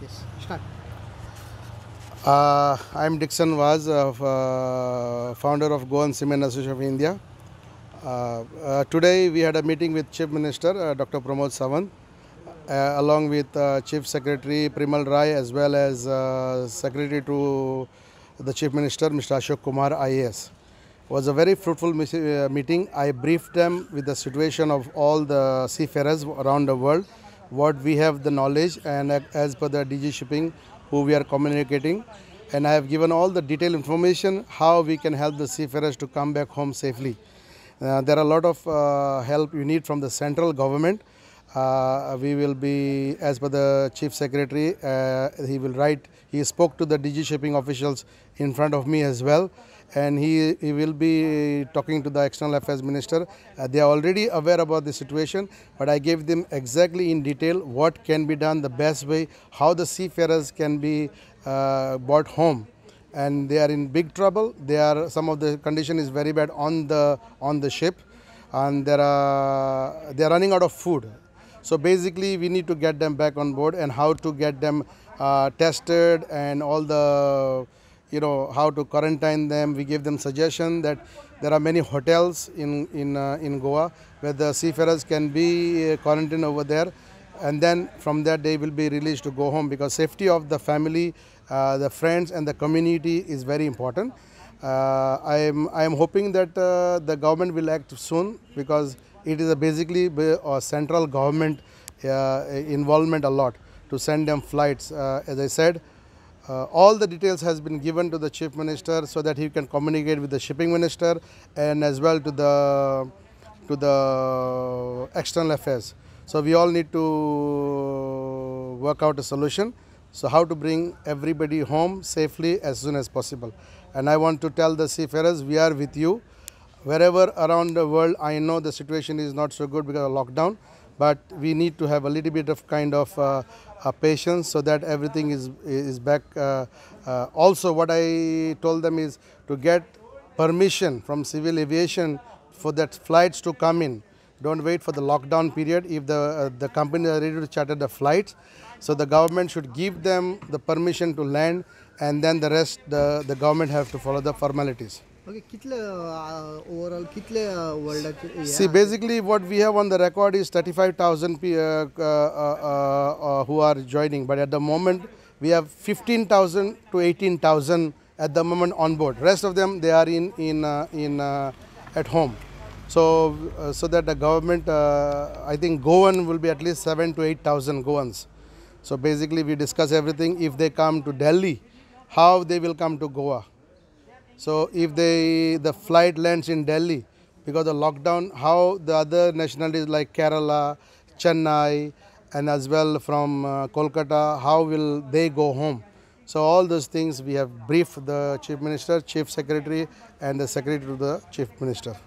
Yes, Mr. Uh, I am Dixon Vaz, uh, uh, founder of Goan Cement Association of India. Uh, uh, today we had a meeting with Chief Minister uh, Dr. Pramod Sawant, along with Chief Secretary Primal Rai as well as Secretary to the Chief Minister Mr. Ashok Kumar IAS. It was a very fruitful meeting. I briefed them with the situation of all the seafarers around the world what we have the knowledge and as per the DG shipping who we are communicating and I have given all the detailed information how we can help the seafarers to come back home safely. Uh, there are a lot of uh, help you need from the central government. Uh, we will be, as per the chief secretary, uh, he will write, he spoke to the DG shipping officials in front of me as well and he, he will be talking to the external affairs minister. Uh, they are already aware about the situation, but I gave them exactly in detail what can be done, the best way, how the seafarers can be uh, brought home and they are in big trouble. They are some of the condition is very bad on the on the ship, and there are they are running out of food. So basically, we need to get them back on board and how to get them uh, tested and all the you know how to quarantine them. We give them suggestion that there are many hotels in in uh, in Goa where the seafarers can be uh, quarantined over there, and then from there they will be released to go home because safety of the family, uh, the friends, and the community is very important. Uh, I am I am hoping that uh, the government will act soon because it is a basically a central government uh, involvement a lot to send them flights. as I said. Uh, all the details has been given to the chief minister so that he can communicate with the shipping minister and as well to the to the external affairs so we all need to work out a solution so how to bring everybody home safely as soon as possible and i want to tell the seafarers we are with you wherever around the world i know the situation is not so good because of lockdown but we need to have a little bit of kind of uh, patience so that everything is is back. Uh, uh, also, what I told them is to get permission from civil aviation for that flights to come in. Don't wait for the lockdown period if the uh, the company are ready to charter the flights. So the government should give them the permission to land and then the rest the, the government have to follow the formalities. Okay, uh, overall uh, See, basically what we have on the record is 35,000 uh, uh, who are joining, but at the moment we have 15,000 to 18,000 at the moment on board. Rest of them they are in in in at home. So so that the government, I think Goan will be at least seven to 8,000 Goans. So basically we discuss everything. If they come to Delhi, how they will come to Goa. So if they the flight lands in Delhi because of lockdown, how the other nationalities like Kerala, Chennai, and as well from uh, Kolkata, how will they go home? So all those things we have briefed the Chief Minister, Chief Secretary, and the Secretary to the Chief Minister.